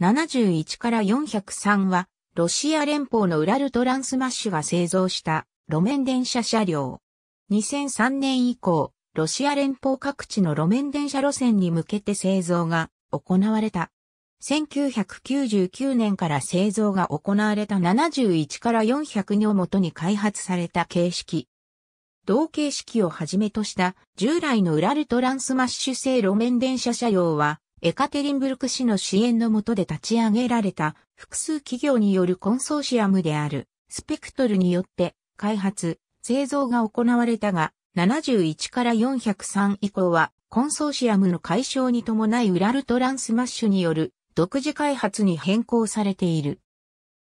71から403は、ロシア連邦のウラルトランスマッシュが製造した路面電車車両。2003年以降、ロシア連邦各地の路面電車路線に向けて製造が行われた。1999年から製造が行われた71から400をもとに開発された形式。同形式をはじめとした従来のウラルトランスマッシュ製路面電車車両はエカテリンブルク市の支援のもとで立ち上げられた複数企業によるコンソーシアムであるスペクトルによって開発、製造が行われたが71から403以降はコンソーシアムの解消に伴いウラルトランスマッシュによる独自開発に変更されている。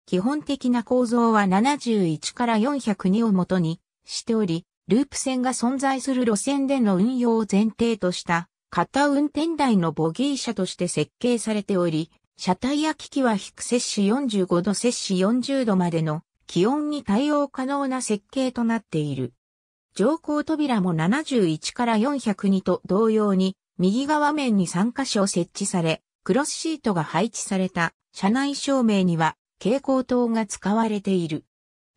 基本的な構造は71から402をもとにしており、ループ線が存在する路線での運用を前提とした型運転台のボギー車として設計されており、車体や機器は低摂氏45度摂氏40度までの気温に対応可能な設計となっている。乗降扉も71から402と同様に、右側面に3箇所設置され、クロスシートが配置された車内照明には蛍光灯が使われている。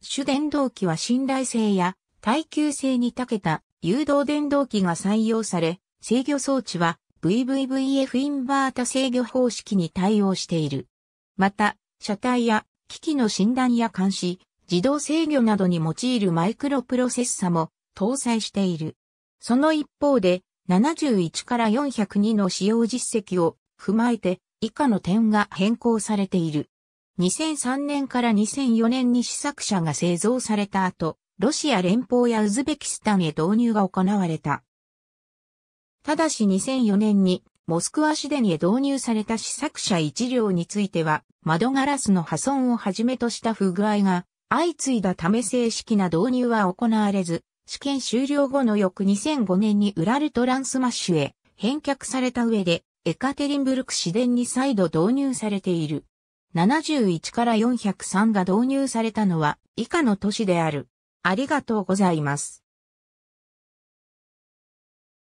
主電動機は信頼性や耐久性に長けた誘導電動機が採用され、制御装置は VVVF インバータ制御方式に対応している。また、車体や機器の診断や監視、自動制御などに用いるマイクロプロセッサも搭載している。その一方で、71から402の使用実績を踏まえて以下の点が変更されている。2003年から2004年に試作車が製造された後、ロシア連邦やウズベキスタンへ導入が行われた。ただし2004年にモスクワ市電に導入された試作車1両については窓ガラスの破損をはじめとした不具合が相次いだため正式な導入は行われず、試験終了後の翌2005年にウラルトランスマッシュへ返却された上でエカテリンブルク市電に再度導入されている。71から403が導入されたのは以下の都市である。ありがとうございます。